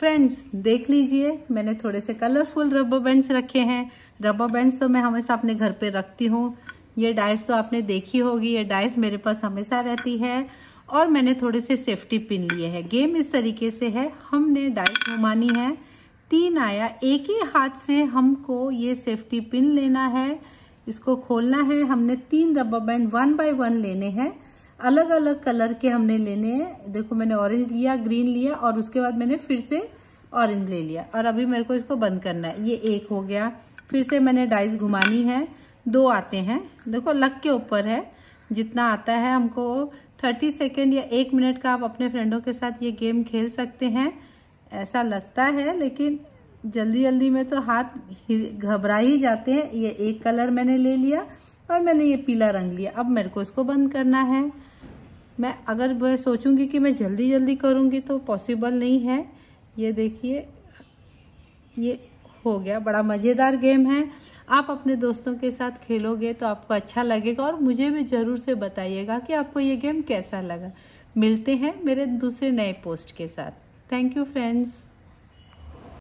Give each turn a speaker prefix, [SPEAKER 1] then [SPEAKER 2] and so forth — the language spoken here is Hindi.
[SPEAKER 1] फ्रेंड्स देख लीजिए मैंने थोड़े से कलरफुल रबर बैंड्स रखे हैं रबर बैंड्स तो मैं हमेशा अपने घर पे रखती हूँ ये डाइस तो आपने देखी होगी ये डाइस मेरे पास हमेशा रहती है और मैंने थोड़े से सेफ्टी पिन लिए हैं गेम इस तरीके से है हमने डाइस घुमानी है तीन आया एक ही हाथ से हमको ये सेफ्टी पिन लेना है इसको खोलना है हमने तीन rubber band one by one लेने हैं अलग अलग कलर के हमने लेने हैं देखो मैंने ऑरेंज लिया ग्रीन लिया और उसके बाद मैंने फिर से ऑरेंज ले लिया और अभी मेरे को इसको बंद करना है ये एक हो गया फिर से मैंने डाइस घुमानी है दो आते हैं देखो लक के ऊपर है जितना आता है हमको थर्टी सेकेंड या एक मिनट का आप अपने फ्रेंडों के साथ ये गेम खेल सकते हैं ऐसा लगता है लेकिन जल्दी जल्दी में तो हाथ घबरा ही जाते हैं ये एक कलर मैंने ले लिया और मैंने ये पीला रंग लिया अब मेरे को इसको बंद करना है मैं अगर वह सोचूंगी कि मैं जल्दी जल्दी करूँगी तो पॉसिबल नहीं है ये देखिए ये हो गया बड़ा मज़ेदार गेम है आप अपने दोस्तों के साथ खेलोगे तो आपको अच्छा लगेगा और मुझे भी ज़रूर से बताइएगा कि आपको ये गेम कैसा लगा मिलते हैं मेरे दूसरे नए पोस्ट के साथ थैंक यू फ्रेंड्स